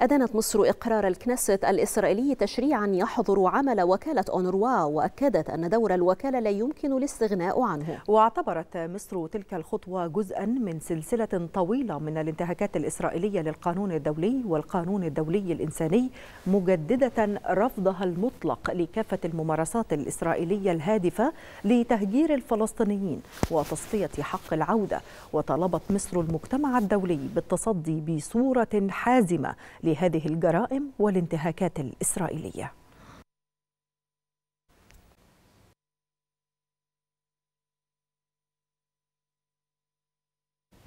أدانت مصر إقرار الكنيست الإسرائيلي تشريعا يحظر عمل وكالة أونروا وأكدت أن دور الوكالة لا يمكن الاستغناء عنه واعتبرت مصر تلك الخطوة جزءا من سلسلة طويلة من الانتهاكات الإسرائيلية للقانون الدولي والقانون الدولي الإنساني مجددة رفضها المطلق لكافة الممارسات الإسرائيلية الهادفة لتهجير الفلسطينيين وتصفية حق العودة وطلبت مصر المجتمع الدولي بالتصدي بصورة حازمة لهذه الجرائم والانتهاكات الإسرائيلية